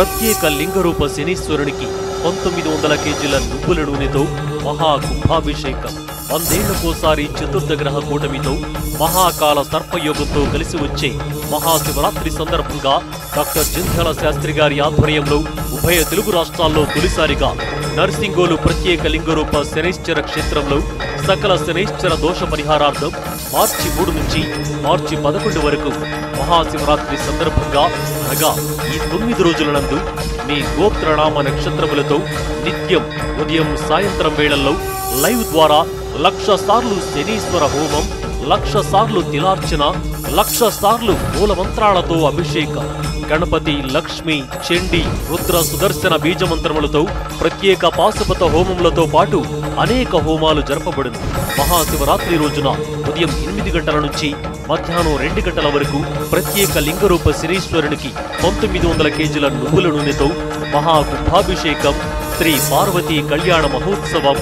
ప్రత్యేక లింగరూప శనీశ్వరునికి పంతొమ్మిది వందల కేజీల నువ్వుల నూనెతో మహాకుంభాభిషేకం వందేళ్లకోసారి చతుర్థ గ్రహ కూటమితో మహాకాల సర్పయోగంతో కలిసి వచ్చే మహాశివరాత్రి సందర్భంగా డాక్టర్ జింధ్యాల శాస్త్రి గారి ఆధ్వర్యంలో ఉభయ తెలుగు రాష్ట్రాల్లో తొలిసారిగా నర్సింగోలు ప్రత్యేక లింగరూప శనైశ్చర క్షేత్రంలో సకల శనైశ్చర దోష పరిహారార్థం మార్చి మూడు నుంచి మార్చి పదకొండు వరకు మహాశివరాత్రి సందర్భంగా అనగా ఈ తొమ్మిది రోజుల నందు మీ గోత్రనామ నక్షత్రములతో నిత్యం ఉదయం సాయంత్రం వేళల్లో లైవ్ ద్వారా లక్ష సార్లు శనీశ్వర హోమం లక్ష సార్లు తిలార్చన లక్ష సార్లు మూలమంత్రాలతో అభిషేకం గణపతి లక్ష్మి చెండి రుద్ర సుదర్శన బీజమంత్రములతో ప్రత్యేక పాశుపత హోమములతో పాటు అనేక హోమాలు జరపబడింది మహాశివరాత్రి రోజున ఉదయం ఎనిమిది గంటల నుంచి మధ్యాహ్నం రెండు గంటల వరకు ప్రత్యేక లింగరూప సిరీశ్వరునికి పంతొమ్మిది వందల కేజీల నువ్వుల నూనెతో మహాకుంభాభిషేకం శ్రీ పార్వతీ కళ్యాణ మహోత్సవం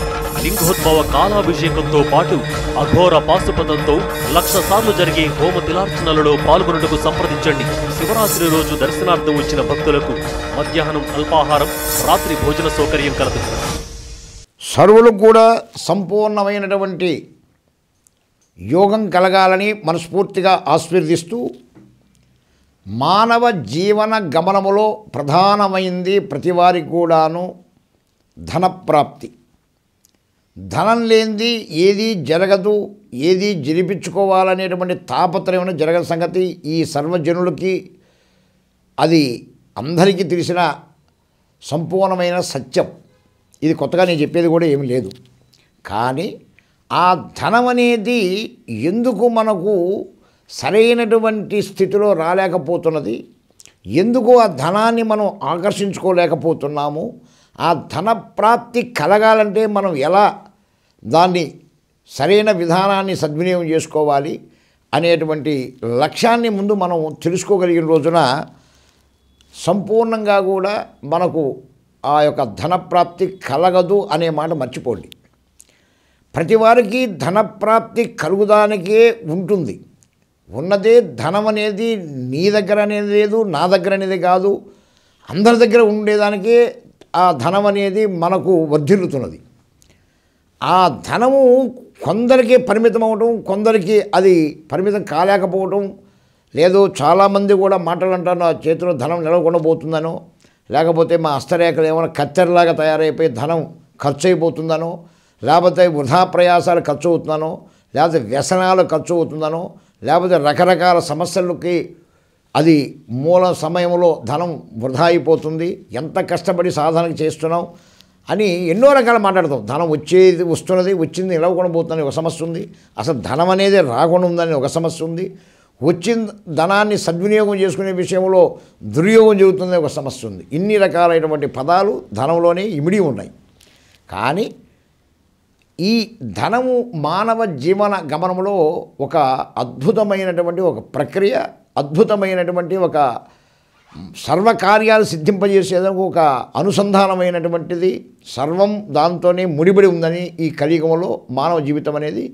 లింగోద్భవ కాలాభిషేకంతో పాటు అఘోర పాశుపతంతో లక్ష సార్లు జరిగే హోమ తిలార్చనలలో పాల్గొనటకు సంప్రదించండి శివరాత్రి రోజు దర్శనార్థం వచ్చిన భక్తులకు మధ్యాహ్నం అల్పాహారం రాత్రి భోజన సౌకర్యం కలదు సర్వులు కూడా సంపూర్ణమైనటువంటి యోగం కలగాలని మనస్ఫూర్తిగా ఆశీర్దిస్తూ మానవ జీవన గమనములో ప్రధానమైంది ప్రతివారికి కూడాను ధనప్రాప్తి ధనం లేనిది ఏది జరగదు ఏది జరిపించుకోవాలనేటువంటి తాపత్రమైన జరగని సంగతి ఈ సర్వజనులకి అది అందరికీ తెలిసిన సంపూర్ణమైన సత్యం ఇది కొత్తగా నేను చెప్పేది కూడా ఏమి లేదు కానీ ఆ ధనం అనేది ఎందుకు మనకు సరైనటువంటి స్థితిలో రాలేకపోతున్నది ఎందుకు ఆ ధనాన్ని మనం ఆకర్షించుకోలేకపోతున్నాము ఆ ధన ప్రాప్తి కలగాలంటే మనం ఎలా దాన్ని సరైన విధానాన్ని సద్వినియోగం చేసుకోవాలి అనేటువంటి లక్ష్యాన్ని ముందు మనం తెలుసుకోగలిగిన రోజున సంపూర్ణంగా కూడా మనకు ఆ యొక్క ధనప్రాప్తి కలగదు అనే మాట మర్చిపోండి ప్రతి వారికి ధనప్రాప్తి కలుగుదానికే ఉంటుంది ఉన్నదే ధనం అనేది నీ దగ్గర అనేది లేదు నా దగ్గర అనేది కాదు అందరి దగ్గర ఉండేదానికే ఆ ధనం అనేది మనకు వర్ధిల్లుతున్నది ఆ ధనము కొందరికి పరిమితం అవటం కొందరికి అది పరిమితం కాలేకపోవటం లేదు చాలామంది కూడా మాటలు అంటారు నా చేతిలో ధనం నిలవకుండా పోతుందనో లేకపోతే మా హస్తరేఖలు ఏమైనా కత్తెరలాగా తయారైపోయి ధనం ఖర్చు అయిపోతుందనో లేకపోతే వృధా ప్రయాసాలు ఖర్చు అవుతున్నానో లేకపోతే వ్యసనాలు ఖర్చు అవుతుందనో లేకపోతే రకరకాల సమస్యలకి అది మూల సమయంలో ధనం వృధా అయిపోతుంది ఎంత కష్టపడి సాధన చేస్తున్నాం అని ఎన్నో రకాలు మాట్లాడతాం ధనం వచ్చేది వస్తున్నది వచ్చింది ఇలా పోతుందని ఒక సమస్య ఉంది అసలు ధనం అనేది రాకుండా ఉందని ఒక సమస్య ఉంది వచ్చిన ధనాన్ని సద్వినియోగం చేసుకునే విషయంలో దుర్యోగం జరుగుతుంది ఒక సమస్య ఉంది ఇన్ని రకాలైనటువంటి పదాలు ధనంలోనే ఇమిడి ఉన్నాయి కానీ ఈ ధనము మానవ జీవన గమనంలో ఒక అద్భుతమైనటువంటి ఒక ప్రక్రియ అద్భుతమైనటువంటి ఒక సర్వకార్యాలు సిద్ధింపజేసేదానికి ఒక అనుసంధానమైనటువంటిది సర్వం దాంతోనే ముడిపడి ఉందని ఈ కలియుగంలో మానవ జీవితం అనేది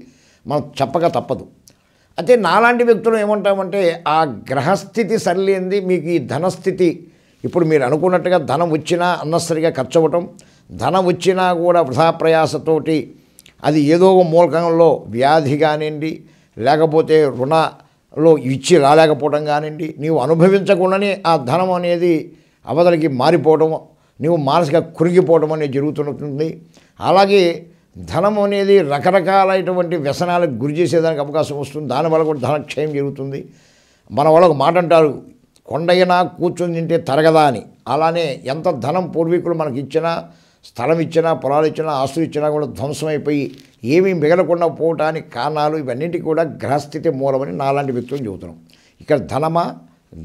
మనం చెప్పక తప్పదు అయితే నాలాంటి వ్యక్తులు ఏమంటామంటే ఆ గ్రహస్థితి సరిలేంది మీకు ఈ ధనస్థితి ఇప్పుడు మీరు అనుకున్నట్టుగా ధనం వచ్చినా అన్నసరిగా ఖర్చు అవ్వటం ధనం వచ్చినా కూడా వృధాప్రయాసతోటి అది ఏదో మూలకంలో వ్యాధి కానివ్వండి లేకపోతే రుణ లో ఇచ్చి రాలేకపోవడం కానివ్వండి నీవు అనుభవించకుండానే ఆ ధనం అనేది అవతలకి మారిపోవడం నీవు మానసిక కురిగిపోవడం అనేది జరుగుతుంటుంది అలాగే ధనం అనేది రకరకాలైనటువంటి వ్యసనాలకు గురి చేసేదానికి అవకాశం వస్తుంది దానివల్ల కూడా ధనక్షయం జరుగుతుంది మన వాళ్ళకు ఒక మాట అంటారు కొండైనా కూర్చొని తింటే తరగదా అని అలానే ఎంత ధనం పూర్వీకులు మనకి ఇచ్చినా స్థలం ఇచ్చినా పొలాలు ఇచ్చినా ఆస్తులు ఇచ్చినా కూడా ధ్వంసమైపోయి ఏమీ మిగలకుండా పోవటానికి కారణాలు ఇవన్నింటి కూడా గ్రహస్థితి మూలమని నాలాంటి వ్యక్తులు చెబుతున్నాం ఇక్కడ ధనమా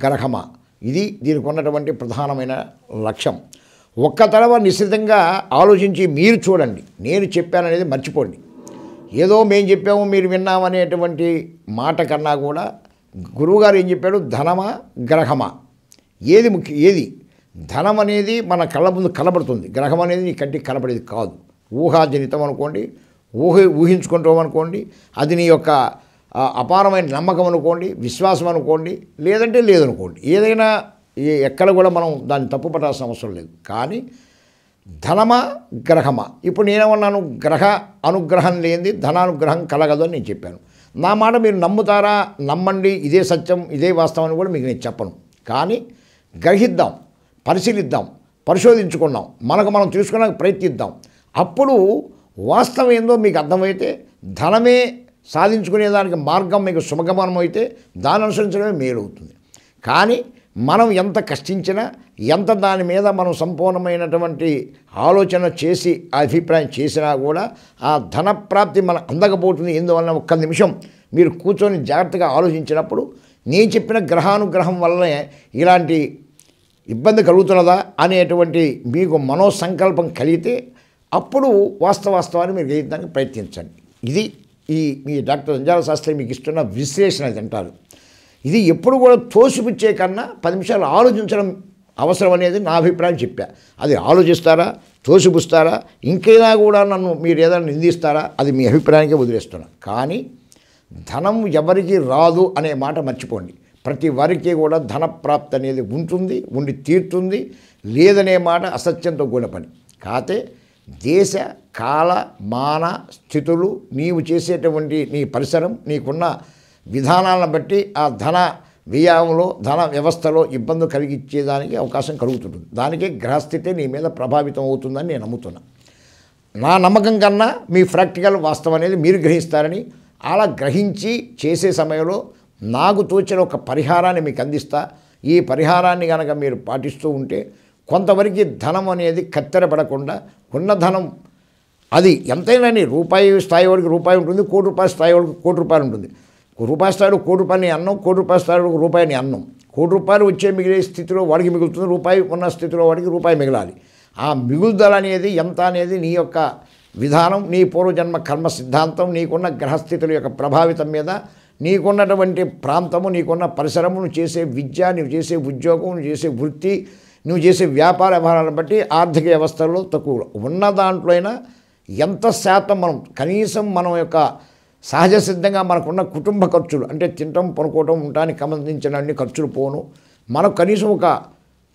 గ్రహమా ఇది దీనికి ఉన్నటువంటి ప్రధానమైన లక్ష్యం ఒక్క తడవ నిశ్చితంగా ఆలోచించి మీరు చూడండి నేను చెప్పాననేది మర్చిపోండి ఏదో మేము చెప్పాము మీరు విన్నామనేటువంటి మాట కన్నా కూడా గురువుగారు ఏం చెప్పాడు ధనమా గ్రహమా ఏది ముఖ్య ఏది ధనం అనేది మన కళ్ళ ముందు కనబడుతుంది గ్రహం అనేది నీ కంటికి కనబడేది కాదు ఊహాజనితం అనుకోండి ఊహ ఊహించుకుంటాం అనుకోండి అది నీ యొక్క అపారమైన నమ్మకం అనుకోండి విశ్వాసం అనుకోండి లేదంటే లేదనుకోండి ఏదైనా ఎక్కడ కూడా మనం దాన్ని పట్టాల్సిన అవసరం లేదు కానీ ధనమా గ్రహమా ఇప్పుడు నేనేమన్నాను గ్రహ అనుగ్రహం లేనిది ధనానుగ్రహం కలగదు అని నేను చెప్పాను నా మాట మీరు నమ్ముతారా నమ్మండి ఇదే సత్యం ఇదే వాస్తవం అని కూడా మీకు నేను చెప్పను కానీ గ్రహిద్దాం పరిశీలిద్దాం పరిశోధించుకున్నాం మనకు మనం తెలుసుకోవడానికి ప్రయత్నిద్దాం అప్పుడు వాస్తవం ఏందో మీకు అర్థమైతే ధనమే సాధించుకునేదానికి మార్గం మీకు సుమగమనం అయితే దాన్ని అనుసరించడమే మేలవుతుంది కానీ మనం ఎంత కష్టించినా ఎంత దాని మీద మనం సంపూర్ణమైనటువంటి ఆలోచన చేసి అభిప్రాయం చేసినా కూడా ఆ ధన ప్రాప్తి మనం అందకపోతుంది ఎందువలన ఒక్క నిమిషం మీరు కూర్చొని జాగ్రత్తగా ఆలోచించినప్పుడు నేను చెప్పిన గ్రహానుగ్రహం వల్లనే ఇలాంటి ఇబ్బంది కలుగుతున్నదా అనేటువంటి మీకు మనోసంకల్పం కలిగితే అప్పుడు వాస్తవాస్తవాన్ని మీరు గ్రహించడానికి ప్రయత్నించండి ఇది ఈ మీ డాక్టర్ అంజాల శాస్త్రి మీకు ఇస్తున్న విశ్లేషణ తింటారు ఇది ఎప్పుడు కూడా తోసిపుచ్చే కన్నా పది నిమిషాలు ఆలోచించడం అవసరం అనేది నా అభిప్రాయం చెప్పా అది ఆలోచిస్తారా తోసిపుస్తారా ఇంకైనా కూడా నన్ను మీరు ఏదైనా నిందిస్తారా అది మీ అభిప్రాయానికే వదిలేస్తున్నాను కానీ ధనం ఎవరికి రాదు అనే మాట మర్చిపోండి ప్రతి వారికి కూడా ధనప్రాప్తి అనేది ఉంటుంది ఉండి తీరుతుంది లేదనే మాట అసత్యంతో కూడిన పని కాతే దేశ కాల మాన స్థితులు నీవు చేసేటువంటి నీ పరిసరం నీకున్న విధానాలను బట్టి ఆ ధన వ్యయంలో ధన వ్యవస్థలో ఇబ్బంది కలిగించేదానికి అవకాశం కలుగుతుంటుంది దానికే గ్రహస్థితే నీ మీద ప్రభావితం అవుతుందని నేను నమ్ముతున్నా నా నమ్మకం కన్నా మీ ప్రాక్టికల్ వాస్తవం అనేది మీరు గ్రహిస్తారని అలా గ్రహించి చేసే సమయంలో నాకు తోచిన ఒక పరిహారాన్ని మీకు అందిస్తా ఈ పరిహారాన్ని కనుక మీరు పాటిస్తూ ఉంటే కొంతవరకు ధనం అనేది కత్తెరపడకుండా ఉన్న ధనం అది ఎంతైనా రూపాయి స్థాయి వాడికి రూపాయి ఉంటుంది కోటి రూపాయల స్థాయి వాడికి కోటి రూపాయలు ఉంటుంది రూపాయి స్థాయిలో కోటి రూపాయలని అన్నం కోటి రూపాయల స్థాయిలో రూపాయని అన్నం కోటి రూపాయలు వచ్చే మిగిలే స్థితిలో వాడికి మిగులుతుంది రూపాయి ఉన్న స్థితిలో వాడికి రూపాయి మిగలాలి ఆ మిగులుదల అనేది ఎంత అనేది నీ యొక్క విధానం నీ పూర్వజన్మ కర్మ సిద్ధాంతం నీకున్న గ్రహస్థితుల యొక్క ప్రభావితం మీద నీకున్నటువంటి ప్రాంతము నీకున్న పరిసరము చేసే విద్య నువ్వు చేసే ఉద్యోగం నువ్వు చేసే వృత్తి నువ్వు చేసే వ్యాపార వ్యవహారాలను బట్టి ఆర్థిక వ్యవస్థలో తక్కువ ఉన్న దాంట్లో అయినా ఎంత శాతం మనం కనీసం మనం యొక్క సహజ సిద్ధంగా మనకున్న కుటుంబ ఖర్చులు అంటే తినటం పనుకోవటం ఉండటానికి సంబంధించిన అన్ని ఖర్చులు పోను మనకు కనీసం ఒక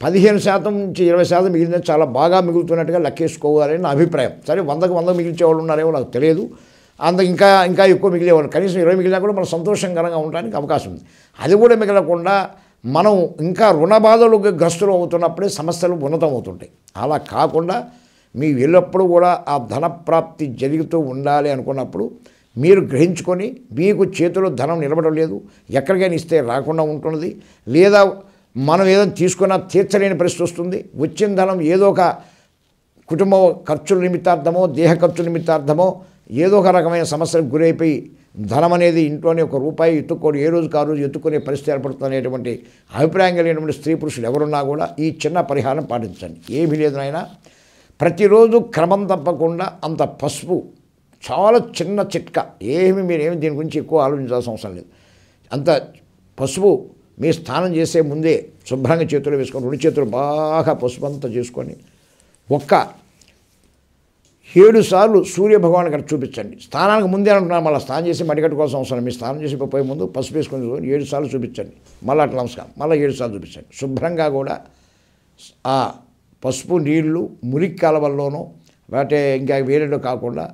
పదిహేను శాతం నుంచి ఇరవై శాతం మిగిలిన చాలా బాగా మిగులుతున్నట్టుగా లెక్కేసుకోవాలని నా అభిప్రాయం సరే వందకు వంద మిగిలించే వాళ్ళు ఉన్నారేమో నాకు తెలియదు అంత ఇంకా ఇంకా ఎక్కువ మిగిలేవారు కనీసం ఇరవై మిగిలినా కూడా మనం సంతోషకరంగా ఉండడానికి అవకాశం ఉంది అది కూడా మిగలకుండా మనం ఇంకా రుణ బాధలు గ్రస్తులు అవుతున్నప్పుడే సమస్యలు ఉన్నతం అవుతుంటాయి అలా కాకుండా మీ ఎల్లప్పుడూ కూడా ఆ ధనప్రాప్తి జరుగుతూ ఉండాలి అనుకున్నప్పుడు మీరు గ్రహించుకొని మీకు చేతిలో ధనం నిలబడడం లేదు ఎక్కడికైనా ఇస్తే రాకుండా ఉంటున్నది లేదా మనం ఏదైనా తీసుకున్నా తీర్చలేని పరిస్థితి వస్తుంది వచ్చిన ధనం ఏదో ఒక కుటుంబ ఖర్చుల నిమిత్తార్థమో దేహ ఖర్చుల నిమిత్తార్థమో ఏదో ఒక రకమైన సమస్యలకు గురైపోయి ధనం అనేది ఇంట్లోనే ఒక రూపాయి ఎత్తుకొని ఏ రోజు కారు ఎత్తుకునే పరిస్థితి ఏర్పడుతుందనేటువంటి అభిప్రాయం కలిగినటువంటి స్త్రీ పురుషులు ఎవరున్నా కూడా ఈ చిన్న పరిహారం పాటించండి ఏమీ లేదు నాయన ప్రతిరోజు క్రమం తప్పకుండా అంత పసుపు చాలా చిన్న చిట్క ఏమి మీరేమి దీని గురించి ఎక్కువ ఆలోచించాల్సిన అవసరం లేదు అంత పసుపు మీ స్నానం చేసే ముందే శుభ్రంగా చేతులు వేసుకొని రెండు చేతులు బాగా పసుపు అంతా చేసుకొని ఒక్క ఏడు సార్లు సూర్య భగవాన్ చూపించండి స్నానానికి ముందే అంటున్నాను మళ్ళీ స్నానం చేసి మడికట్టు కోసం అవసరం మీ స్నానం చేసి పోయే ముందు పసుపు వేసుకొని ఏడు సార్లు చూపించండి మళ్ళీ అట్లా నమస్కారం మళ్ళీ ఏడు సార్లు చూపించండి శుభ్రంగా కూడా ఆ పసుపు నీళ్లు మురికి కాలవల్లోనూ వాటే ఇంకా వేరేలో కాకుండా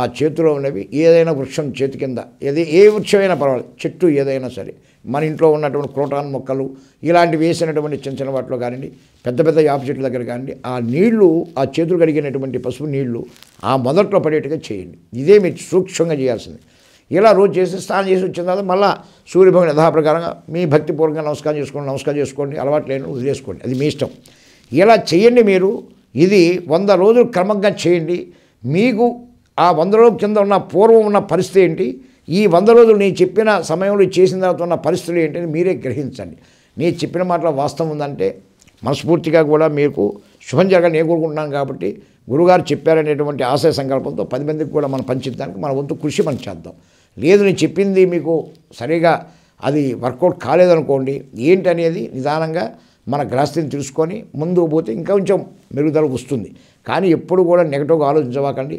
ఆ చేతిలో ఉన్నవి ఏదైనా వృక్షం చేతి కింద ఏది ఏ వృక్షమైనా పర్వాలేదు చెట్టు ఏదైనా సరే మన ఇంట్లో ఉన్నటువంటి క్రోటాన్ మొక్కలు ఇలాంటివి వేసినటువంటి చిన్న చిన్న వాటిలో కానివ్వండి పెద్ద పెద్ద యాప చెట్ల దగ్గర కానివ్వండి ఆ నీళ్లు ఆ చేతులు కడిగినటువంటి పసుపు నీళ్లు ఆ మొదట్లో పడేట్టుగా చేయండి ఇదే మీరు సూక్ష్మంగా చేయాల్సింది ఇలా రోజు చేసి స్నానం చేసి వచ్చిన తర్వాత మళ్ళీ సూర్యభగన్ యథాప్రకారంగా మీ భక్తిపూర్వకంగా నమస్కారం చేసుకోండి నమస్కారం చేసుకోండి అలవాటు లేని వదిలేసుకోండి అది మీ ఇష్టం ఇలా చేయండి మీరు ఇది వంద రోజులు క్రమంగా చేయండి మీకు ఆ వంద రోజుల కింద ఉన్న పూర్వం ఉన్న పరిస్థితి ఏంటి ఈ వంద రోజులు నేను చెప్పిన సమయంలో చేసిన తర్వాత ఉన్న పరిస్థితులు ఏంటని మీరే గ్రహించండి నేను చెప్పిన మాటలో వాస్తవం ఉందంటే మనస్ఫూర్తిగా కూడా మీకు శుభం జరగాలని నేను కోరుకుంటున్నాను కాబట్టి గురుగారు చెప్పారనేటువంటి ఆశయ సంకల్పంతో పది మందికి కూడా మనం పంచడానికి మన వంతు కృషి మనం చేద్దాం లేదు నేను చెప్పింది మీకు సరిగా అది వర్కౌట్ కాలేదనుకోండి ఏంటనేది నిదానంగా మన గ్రాస్థిని తెలుసుకొని ముందుకు పోతే ఇంకా కొంచెం మెరుగుదల వస్తుంది కానీ ఎప్పుడు కూడా నెగటివ్గా ఆలోచించవాకండి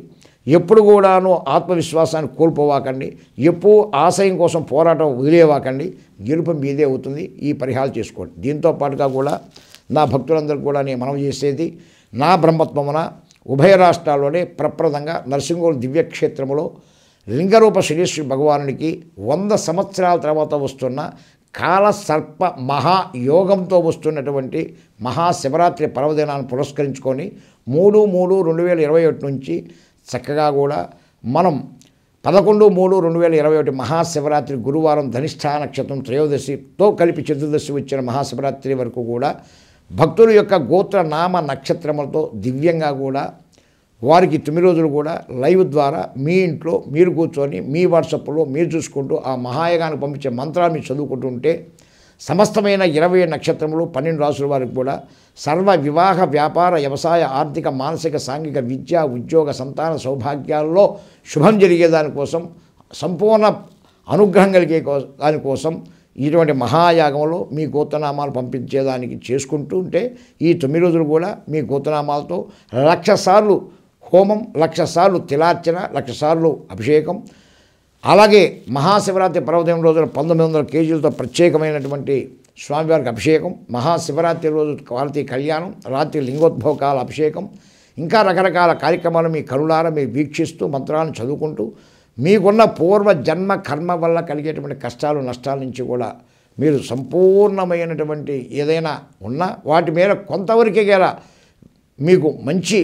ఎప్పుడు కూడాను ఆత్మవిశ్వాసాన్ని కోల్పోవాకండి ఎప్పుడు ఆశయం కోసం పోరాటం వదిలేవాకండి గెలుపు మీదే అవుతుంది ఈ పరిహారాలు చేసుకోండి దీంతో పాటుగా కూడా నా భక్తులందరూ కూడా నేను మనం చేసేది నా బ్రహ్మత్వమున ఉభయ రాష్ట్రాల్లోనే ప్రప్రదంగా నరసింహోలు దివ్యక్షేత్రంలో లింగరూప శ్రీశ్వరి భగవానునికి వంద సంవత్సరాల తర్వాత వస్తున్న కాలసర్ప మహాయోగంతో వస్తున్నటువంటి మహాశివరాత్రి పర్వదినాన్ని పురస్కరించుకొని మూడు మూడు రెండు వేల ఇరవై ఒకటి నుంచి చక్కగా కూడా మనం పదకొండు మూడు రెండు వేల ఇరవై ఒకటి మహాశివరాత్రి గురువారం ధనిష్టా నక్షత్రం త్రయోదశితో కలిపి చతుర్దశి వచ్చిన మహాశివరాత్రి వరకు కూడా భక్తుల యొక్క గోత్ర నామ నక్షత్రములతో దివ్యంగా కూడా వారికి తొమ్మిది రోజులు కూడా లైవ్ ద్వారా మీ ఇంట్లో మీరు కూర్చొని మీ వాట్సాప్లో మీరు చూసుకుంటూ ఆ మహాయగానికి పంపించే మంత్రాన్ని చదువుకుంటుంటే సమస్తమైన ఇరవై నక్షత్రములు పన్నెండు రాసుల వారికి కూడా సర్వ వివాహ వ్యాపార వ్యవసాయ ఆర్థిక మానసిక సాంఘిక విద్య ఉద్యోగ సంతాన సౌభాగ్యాల్లో శుభం జరిగేదానికోసం సంపూర్ణ అనుగ్రహం కలిగే దానికోసం ఇటువంటి మహాయాగంలో మీ గోత్రనామాలు పంపించేదానికి చేసుకుంటూ ఉంటే ఈ తొమ్మిది రోజులు కూడా మీ గోతనామాలతో లక్షసార్లు హోమం లక్షసార్లు తిలార్చన లక్షసార్లు అభిషేకం అలాగే మహాశివరాత్రి పర్వదినం రోజున పంతొమ్మిది వందల కేజీలతో ప్రత్యేకమైనటువంటి స్వామివారికి అభిషేకం మహాశివరాత్రి రోజు కార్తీ కళ్యాణం రాత్రి లింగోద్భవ కాల అభిషేకం ఇంకా రకరకాల కార్యక్రమాలు మీ కరుణారా మీరు వీక్షిస్తూ మంత్రాలను చదువుకుంటూ మీకున్న పూర్వ జన్మ కర్మ వల్ల కలిగేటువంటి కష్టాలు నష్టాల నుంచి కూడా మీరు సంపూర్ణమైనటువంటి ఏదైనా ఉన్నా వాటి మీద కొంతవరకే గల మీకు మంచి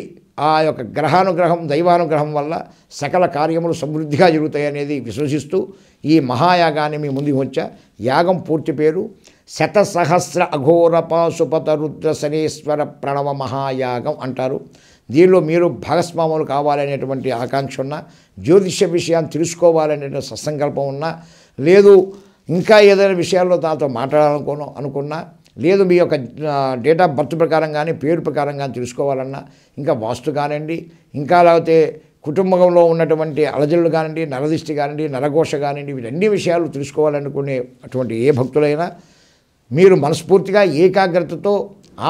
ఆ యొక్క గ్రహానుగ్రహం దైవానుగ్రహం వల్ల సకల కార్యములు సమృద్ధిగా జరుగుతాయనేది విశ్వసిస్తూ ఈ మహాయాగాన్ని మీ ముందుకు వచ్చా యాగం పూర్తి పేరు శతసహస్ర అఘోర పాశుపత రుద్ర శనేశ్వర ప్రణవ మహాయాగం అంటారు దీనిలో మీరు భాగస్వాములు కావాలనేటువంటి ఆకాంక్ష ఉన్న జ్యోతిష్య విషయాన్ని తెలుసుకోవాలనేటువంటి సత్సంకల్పం ఉన్నా లేదు ఇంకా ఏదైనా విషయాల్లో దాంతో మాట్లాడాలనుకోను అనుకున్నా లేదు మీ యొక్క డేట్ ఆఫ్ బర్త్ ప్రకారం కానీ పేరు ప్రకారం కానీ తెలుసుకోవాలన్నా ఇంకా వాస్తు కానివ్వండి ఇంకా లేకపోతే కుటుంబంలో ఉన్నటువంటి అలజలు కానివ్వండి నరదిష్టి కానివ్వండి నరఘోష కానివ్వండి వీటన్ని విషయాలు తెలుసుకోవాలనుకునే అటువంటి ఏ భక్తులైనా మీరు మనస్ఫూర్తిగా ఏకాగ్రతతో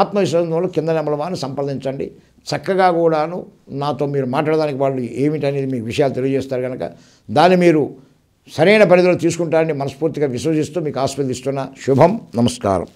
ఆత్మవిశ్వాసంలో కింద నెమలమాను సంప్రదించండి చక్కగా కూడాను నాతో మీరు మాట్లాడడానికి వాళ్ళు ఏమిటనేది మీకు విషయాలు తెలియజేస్తారు కనుక దాన్ని మీరు సరైన పరిధిలో తీసుకుంటారని మనస్ఫూర్తిగా విశ్వసిస్తూ మీకు ఆస్వాదిస్తున్న శుభం నమస్కారం